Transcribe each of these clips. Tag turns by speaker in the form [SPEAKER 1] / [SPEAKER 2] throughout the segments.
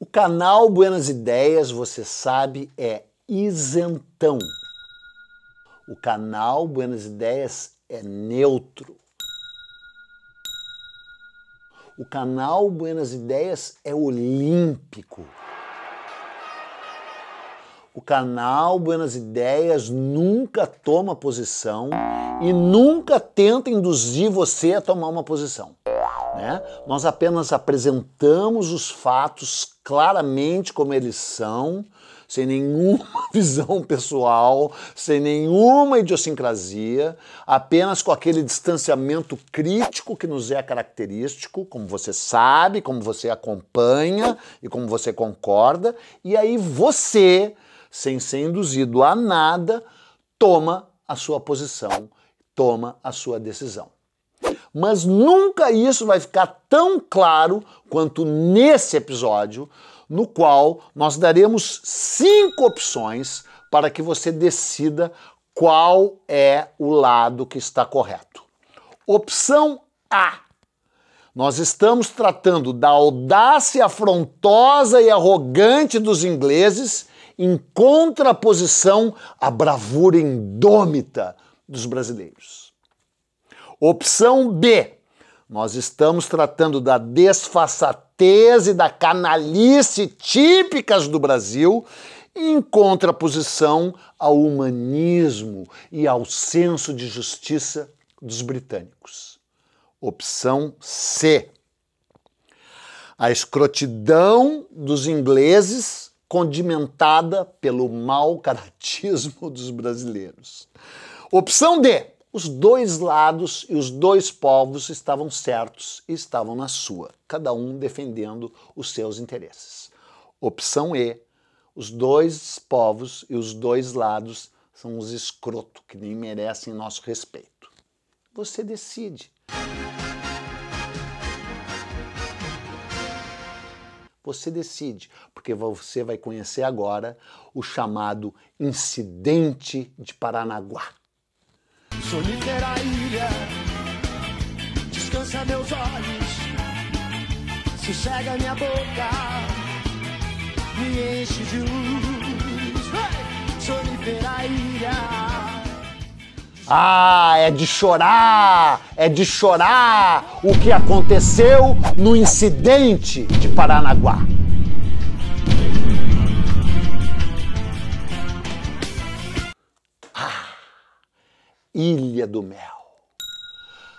[SPEAKER 1] O canal Buenas Ideias, você sabe, é isentão. O canal Buenas Ideias é neutro. O canal Buenas Ideias é olímpico. O canal Buenas Ideias nunca toma posição e nunca tenta induzir você a tomar uma posição. Né? Nós apenas apresentamos os fatos claramente como eles são, sem nenhuma visão pessoal, sem nenhuma idiosincrasia, apenas com aquele distanciamento crítico que nos é característico, como você sabe, como você acompanha e como você concorda, e aí você, sem ser induzido a nada, toma a sua posição, toma a sua decisão mas nunca isso vai ficar tão claro quanto nesse episódio, no qual nós daremos cinco opções para que você decida qual é o lado que está correto. Opção A. Nós estamos tratando da audácia afrontosa e arrogante dos ingleses em contraposição à bravura indômita dos brasileiros. Opção B. Nós estamos tratando da desfaçatez e da canalice típicas do Brasil em contraposição ao humanismo e ao senso de justiça dos britânicos. Opção C. A escrotidão dos ingleses condimentada pelo mau caratismo dos brasileiros. Opção D os dois lados e os dois povos estavam certos e estavam na sua, cada um defendendo os seus interesses. Opção E: os dois povos e os dois lados são os escroto que nem merecem nosso respeito. Você decide. Você decide, porque você vai conhecer agora o chamado incidente de Paranaguá solitera ilha. Descansa meus olhos, sossega minha boca, me enche de luz. Hey! Solitera ilha. Ah, é de chorar, é de chorar o que aconteceu no incidente de Paranaguá. Ilha do Mel,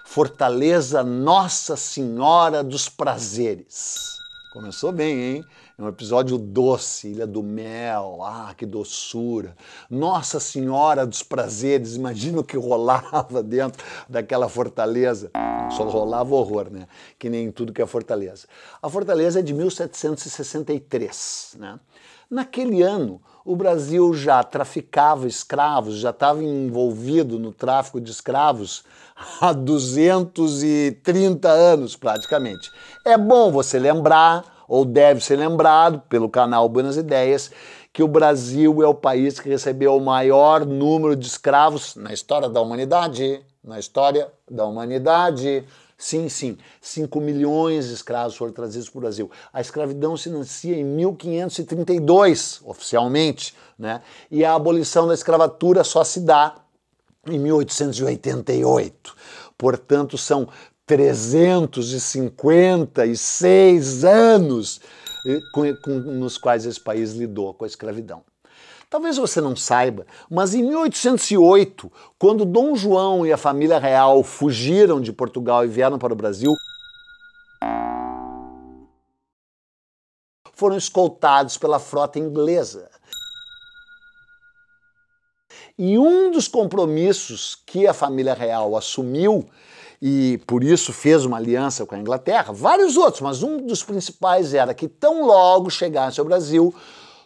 [SPEAKER 1] fortaleza Nossa Senhora dos Prazeres. Começou bem, hein? É um episódio doce, Ilha do Mel, ah, que doçura. Nossa Senhora dos Prazeres, imagina o que rolava dentro daquela fortaleza. Só rolava horror, né? Que nem tudo que é fortaleza. A fortaleza é de 1763, né? Naquele ano, o Brasil já traficava escravos, já estava envolvido no tráfico de escravos há 230 anos praticamente. É bom você lembrar, ou deve ser lembrado pelo canal Buenas Ideias, que o Brasil é o país que recebeu o maior número de escravos na história da humanidade. Na história da humanidade. Sim, sim, 5 milhões de escravos foram trazidos para o Brasil. A escravidão se inicia em 1532, oficialmente, né? E a abolição da escravatura só se dá em 1888. Portanto, são 356 anos eh, nos quais esse país lidou com a escravidão. Talvez você não saiba, mas em 1808, quando Dom João e a família real fugiram de Portugal e vieram para o Brasil, foram escoltados pela frota inglesa. E um dos compromissos que a família real assumiu e por isso fez uma aliança com a Inglaterra, vários outros, mas um dos principais era que tão logo chegasse ao Brasil,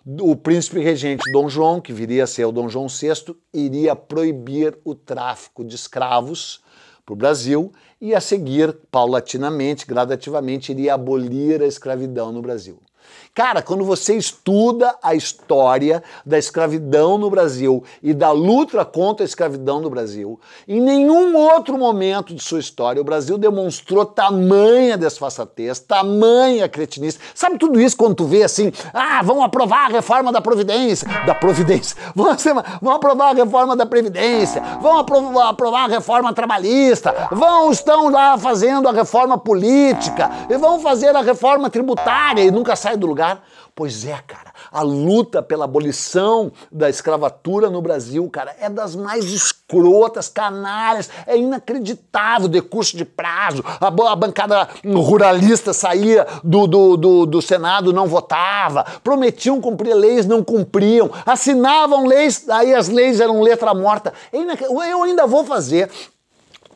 [SPEAKER 1] o príncipe regente Dom João, que viria a ser o Dom João VI, iria proibir o tráfico de escravos para o Brasil e, a seguir, paulatinamente, gradativamente, iria abolir a escravidão no Brasil. Cara, quando você estuda a história da escravidão no Brasil e da luta contra a escravidão no Brasil, em nenhum outro momento de sua história o Brasil demonstrou tamanha desfaçatez, tamanha cretinice. Sabe tudo isso quando tu vê assim, ah, vão aprovar a reforma da Providência, da Providência, vão, assim, vão aprovar a reforma da Previdência, vão aprovar, aprovar a reforma trabalhista, vão, estão lá fazendo a reforma política, e vão fazer a reforma tributária e nunca sai sai do lugar? Pois é, cara, a luta pela abolição da escravatura no Brasil, cara, é das mais escrotas, canalhas, é inacreditável o decurso de prazo, a, a bancada ruralista saía do, do, do, do Senado, não votava, prometiam cumprir leis, não cumpriam, assinavam leis, aí as leis eram letra morta. É eu ainda vou fazer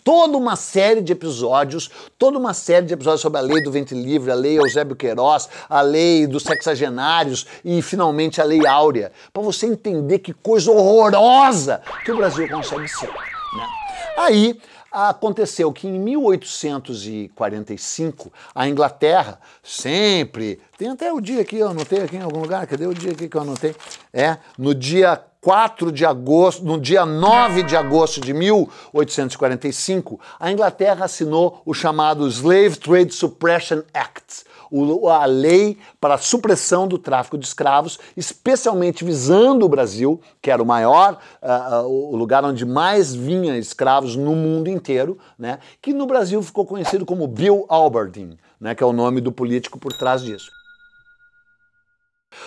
[SPEAKER 1] toda uma série de episódios, toda uma série de episódios sobre a lei do ventre livre, a lei Eusébio Queiroz, a lei dos sexagenários e finalmente a lei áurea, para você entender que coisa horrorosa que o Brasil consegue ser. Né? Aí aconteceu que em 1845 a Inglaterra sempre tem até o dia aqui eu anotei aqui em algum lugar cadê o dia aqui que eu anotei é no dia 4 de agosto, no dia 9 de agosto de 1845, a Inglaterra assinou o chamado Slave Trade Suppression Act, a lei para a supressão do tráfico de escravos, especialmente visando o Brasil, que era o maior, uh, o lugar onde mais vinha escravos no mundo inteiro, né, que no Brasil ficou conhecido como Bill Alberdin, né, que é o nome do político por trás disso.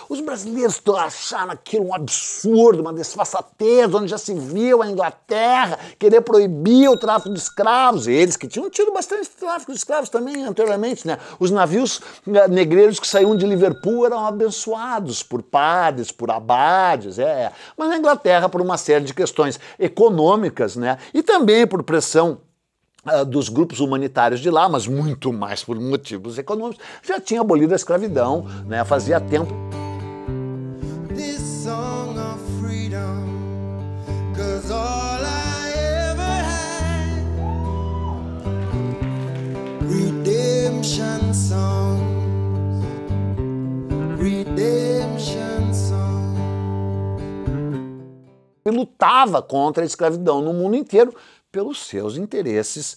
[SPEAKER 1] Os brasileiros acharam aquilo um absurdo, uma desfaçatez, onde já se viu a Inglaterra querer proibir o tráfico de escravos. eles que tinham tido bastante tráfico de escravos também anteriormente, né? Os navios eh, negreiros que saíam de Liverpool eram abençoados por padres, por abades, é. Mas na Inglaterra, por uma série de questões econômicas, né? E também por pressão ah, dos grupos humanitários de lá, mas muito mais por motivos econômicos, já tinha abolido a escravidão, né, fazia tempo. lutava contra a escravidão no mundo inteiro pelos seus interesses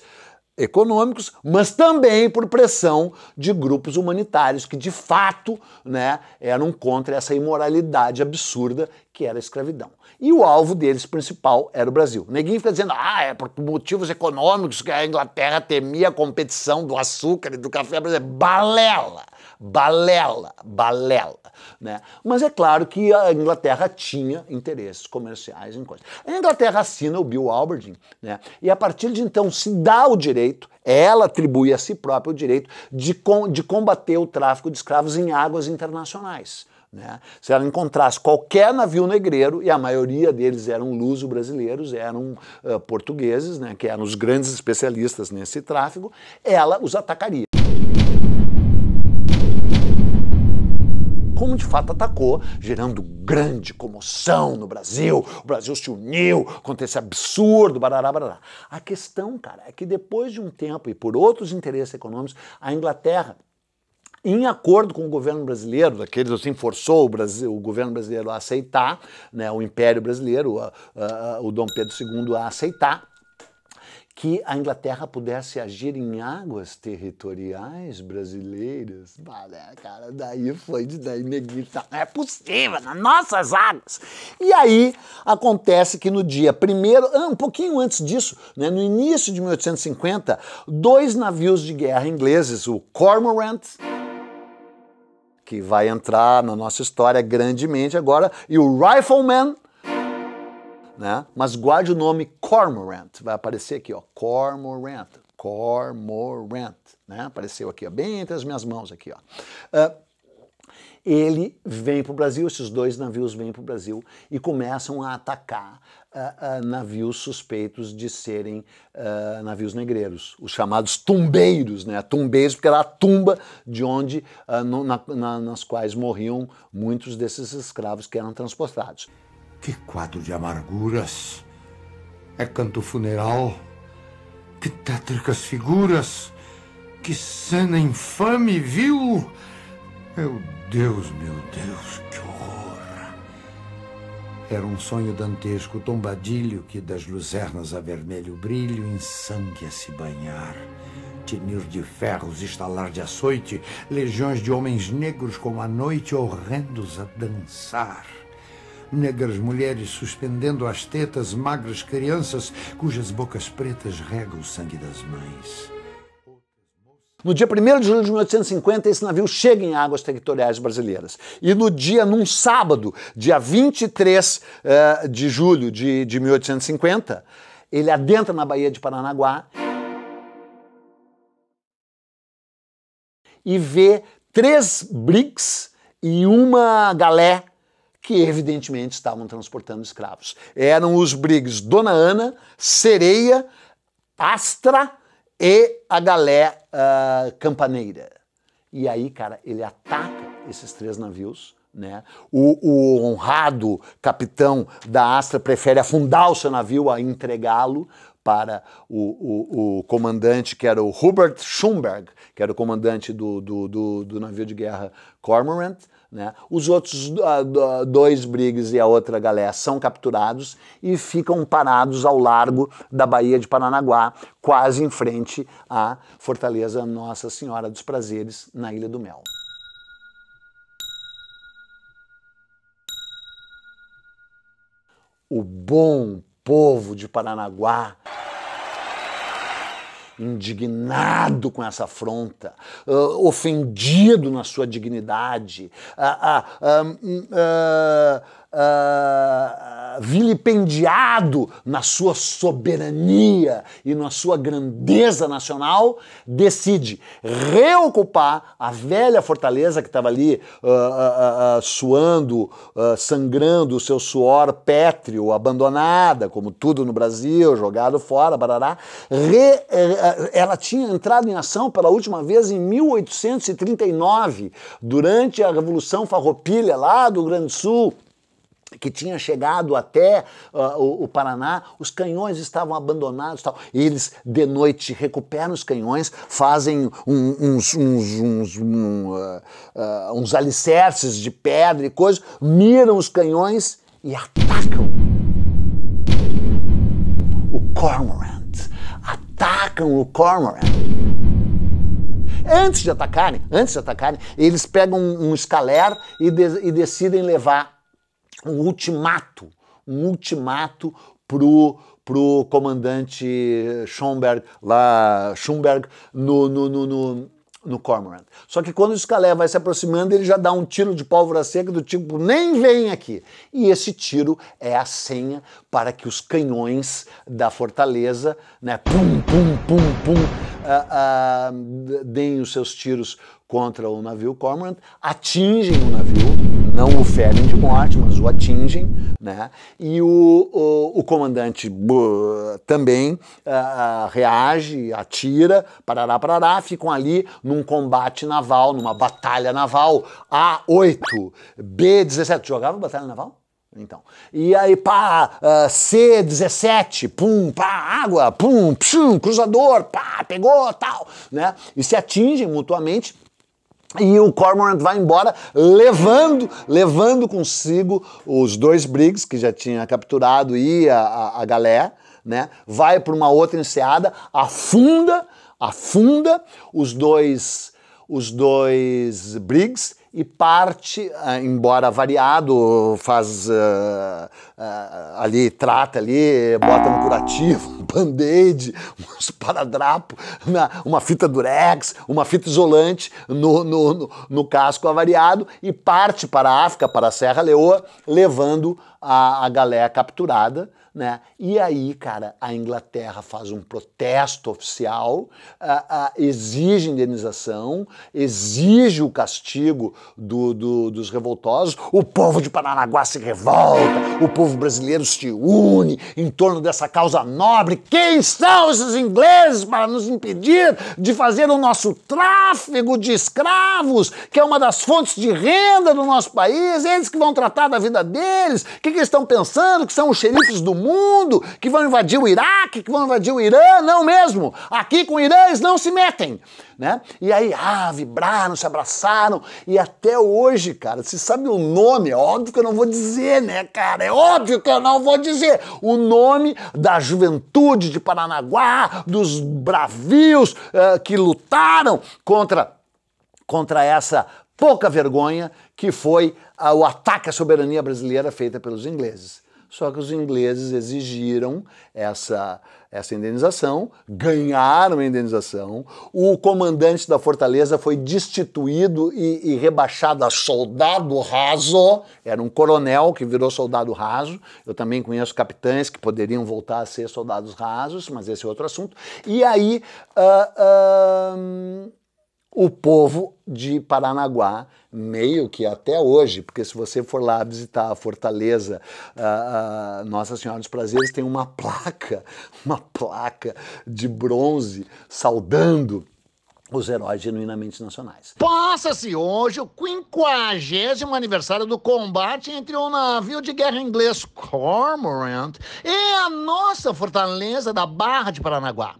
[SPEAKER 1] econômicos, mas também por pressão de grupos humanitários que de fato né, eram contra essa imoralidade absurda que era a escravidão. E o alvo deles principal era o Brasil. Neguinho fica dizendo, ah, é por motivos econômicos que a Inglaterra temia a competição do açúcar e do café brasileiro. É balela! balela, balela. Né? Mas é claro que a Inglaterra tinha interesses comerciais em coisas. A Inglaterra assina o Bill Albertine, né? e a partir de então se dá o direito, ela atribui a si própria o direito de, com, de combater o tráfico de escravos em águas internacionais. Né? Se ela encontrasse qualquer navio negreiro, e a maioria deles eram luso-brasileiros, eram uh, portugueses, né, que eram os grandes especialistas nesse tráfico, ela os atacaria. como de fato atacou, gerando grande comoção no Brasil. O Brasil se uniu contra esse absurdo, barará, barará. A questão, cara, é que depois de um tempo e por outros interesses econômicos, a Inglaterra em acordo com o governo brasileiro, daqueles assim forçou o, Brasil, o governo brasileiro a aceitar, né, o Império Brasileiro, a, o Dom Pedro II a aceitar, que a Inglaterra pudesse agir em águas territoriais brasileiras. Vale, cara, daí foi de daí neguinho, tá, não é possível, nas nossas águas. E aí acontece que no dia primeiro, ah, um pouquinho antes disso, né, no início de 1850, dois navios de guerra ingleses, o Cormorant que vai entrar na nossa história grandemente agora, e o Rifleman né? Mas guarde o nome Cormorant, vai aparecer aqui, ó, Cormorant, Cormorant, né? Apareceu aqui, ó, bem entre as minhas mãos aqui, ó. Uh, ele vem para o Brasil, esses dois navios vêm para o Brasil e começam a atacar uh, uh, navios suspeitos de serem uh, navios negreiros, os chamados tumbeiros, né? Tumbeiros, porque era a tumba de onde, no, na, na, nas quais morriam muitos desses escravos que eram transportados. Que quadro de amarguras! É canto funeral! Que tétricas figuras! Que cena infame, viu? Meu Deus, meu Deus, que horror! Era um sonho dantesco, tombadilho que das luzernas a vermelho brilho em sangue a se banhar. Tinir de ferros, estalar de açoite, legiões de homens negros como a noite horrendos a dançar negras mulheres suspendendo às tetas magras crianças cujas bocas pretas regam o sangue das mães. No dia 1 de julho de 1850, esse navio chega em águas territoriais brasileiras. E no dia, num sábado, dia 23 uh, eh, de julho de, de 1850, ele adentra na Baía de Paranaguá e vê três brigs e uma galé que evidentemente estavam transportando escravos. Eram os brigues Dona Ana, Sereia, Astra e a galé uh, campaneira. E aí, cara, ele ataca esses três navios. Né? O, o honrado capitão da Astra prefere afundar o seu navio a entregá-lo para o, o, o, comandante, que era o Hubert Schumberg, que era o comandante do, do, do, do navio de guerra Cormorant, né? Os outros ah, ah, dois Briggs e a outra galera são capturados e ficam parados ao largo da Baía de Paranaguá, quase em frente à Fortaleza Nossa Senhora dos Prazeres, na Ilha do Mel. O bom povo de Paranaguá indignado com essa afronta, uh, ofendido na sua dignidade, uh, uh, uh, vilipendiado na sua soberania e na sua grandeza nacional, decide reocupar a velha fortaleza que estava ali uh, uh, suando, sangrando o seu suor pétreo, abandonada, como tudo no Brasil, jogado fora, barará. Re, eh, ela tinha entrado em ação pela última vez em 1839, durante a Revolução Farroupilha, lá do Grande Sul, que tinha chegado até uh, o, o, Paraná, os canhões estavam abandonados tal. e eles de noite recuperam os canhões, fazem um, uns, uns, uns, um, uh, uh, uns alicerces de pedra e coisas, miram os canhões e atacam o Cormorant. Atacam o Cormorant antes de atacarem, antes de atacarem, eles pegam um, um escaler e, de, e decidem levar um ultimato, um ultimato pro pro comandante Schomberg lá Schumberg no, no, no, no no Cormorant. Só que quando o Scalé vai se aproximando, ele já dá um tiro de pólvora seca do tipo, nem vem aqui. E esse tiro é a senha para que os canhões da fortaleza, né, pum, pum, pum, pum, uh, uh, deem os seus tiros contra o navio Cormorant, atingem o navio, não o ferem de morte, mas o atingem, né? E o, o, o comandante também uh, reage, atira, parará, parará, ficam ali num combate naval, numa batalha naval, A8, B17, jogava batalha naval? Então. E aí, pá, uh, ah, C17, pum, pá, água, pum, pshum, cruzador, pá, pegou, tal, né? E se atingem mutuamente e o Cormorant vai embora, levando, levando consigo os dois Briggs, que já tinha capturado, e a, a, a galé, né? Vai para uma outra enseada, afunda, afunda os dois, os dois Briggs e parte, eh, embora variado, faz uh, uh, ali, trata ali, bota no curativo, band-aid, um esparadrapo, uma fita durex, uma fita isolante no, no, no, no casco avariado e parte para a África, para a Serra Leoa, levando a, a galé capturada né? E aí, cara, a Inglaterra faz um protesto oficial, ah, ah, exige indenização, exige o castigo do, do, dos revoltosos, o povo de Paranaguá se revolta, o povo brasileiro se une em torno dessa causa nobre. Quem são esses ingleses para nos impedir de fazer o nosso tráfego de escravos, que é uma das fontes de renda do nosso país? Eles que vão tratar da vida deles? O que, que eles estão pensando? Que são os xerifes do mundo? mundo, que vão invadir o Iraque, que vão invadir o Irã, não mesmo. Aqui com o Irã eles não se metem. Né? E aí, ah, vibraram, se abraçaram, e até hoje, cara, se sabe o nome, é óbvio que eu não vou dizer, né, cara? É óbvio que eu não vou dizer o nome da juventude de Paranaguá, dos bravios uh, que lutaram contra, contra essa pouca vergonha que foi o ataque à soberania brasileira feita pelos ingleses. Só que os ingleses exigiram essa, essa indenização, ganharam a indenização. O comandante da fortaleza foi destituído e, e rebaixado a soldado raso. Era um coronel que virou soldado raso. Eu também conheço capitães que poderiam voltar a ser soldados rasos, mas esse é outro assunto. E aí. Uh, uh, o povo de Paranaguá, meio que até hoje, porque se você for lá visitar a Fortaleza, a, ah, a ah, Nossa Senhora dos Prazeres tem uma placa, uma placa de bronze saudando os heróis genuinamente nacionais. Passa-se hoje o quinquagésimo aniversário do combate entre o navio de guerra inglês Cormorant e a nossa fortaleza da Barra de Paranaguá.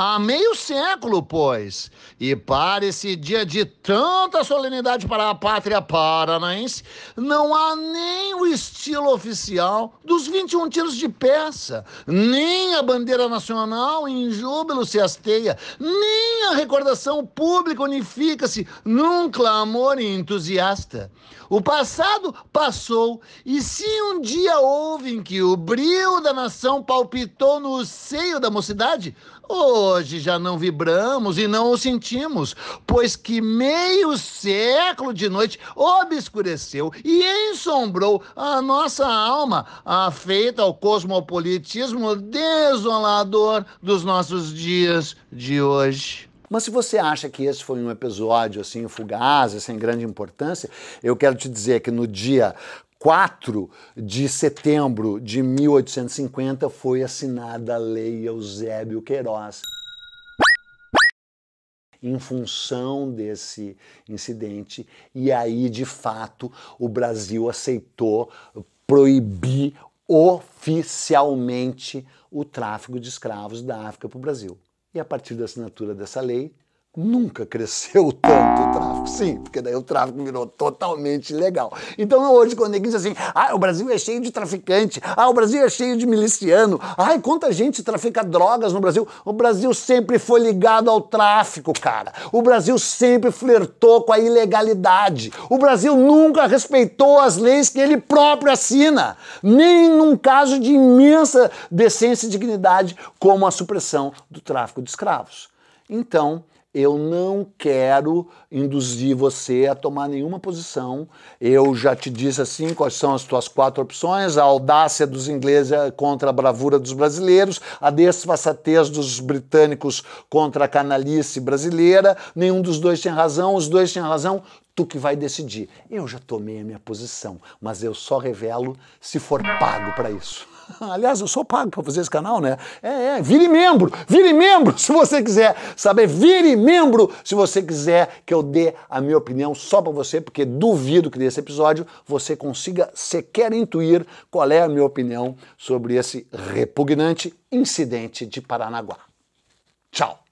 [SPEAKER 1] Há meio século, pois, e para esse dia de tanta solenidade para a pátria paranaense, não há nem o estilo oficial dos 21 tiros de peça, nem a bandeira nacional em júbilo se hasteia, nem a recordação então, o público unifica-se num clamor entusiasta. O passado passou, e se um dia houve em que o brilho da nação palpitou no seio da mocidade, hoje já não vibramos e não o sentimos, pois que meio século de noite obscureceu e ensombrou a nossa alma, afeita ao cosmopolitismo desolador dos nossos dias de hoje. Mas se você acha que esse foi um episódio assim fugaz, sem grande importância, eu quero te dizer que no dia 4 de setembro de 1850 foi assinada a Lei Eusébio Queiroz. Em função desse incidente, e aí de fato o Brasil aceitou proibir oficialmente o tráfico de escravos da África para o Brasil a partir da assinatura dessa lei, nunca cresceu tanto o tráfico. Sim, porque daí o tráfico virou totalmente ilegal. Então hoje, quando ninguém diz assim, ah, o Brasil é cheio de traficante, ah, o Brasil é cheio de miliciano, ai, quanta gente trafica drogas no Brasil. O Brasil sempre foi ligado ao tráfico, cara. O Brasil sempre flertou com a ilegalidade. O Brasil nunca respeitou as leis que ele próprio assina, nem num caso de imensa decência e dignidade como a supressão do tráfico de escravos. Então, eu não quero induzir você a tomar nenhuma posição. Eu já te disse assim quais são as tuas quatro opções: a audácia dos ingleses é contra a bravura dos brasileiros, a desfaçatez dos britânicos contra a canalice brasileira. Nenhum dos dois tem razão, os dois têm razão. Tu que vai decidir. Eu já tomei a minha posição, mas eu só revelo se for pago para isso. Aliás, eu sou pago para fazer esse canal, né? É, é, vire membro, vire membro se você quiser saber, vire membro se você quiser que eu dê a minha opinião só para você, porque duvido que nesse episódio você consiga sequer intuir qual é a minha opinião sobre esse repugnante incidente de Paranaguá. Tchau!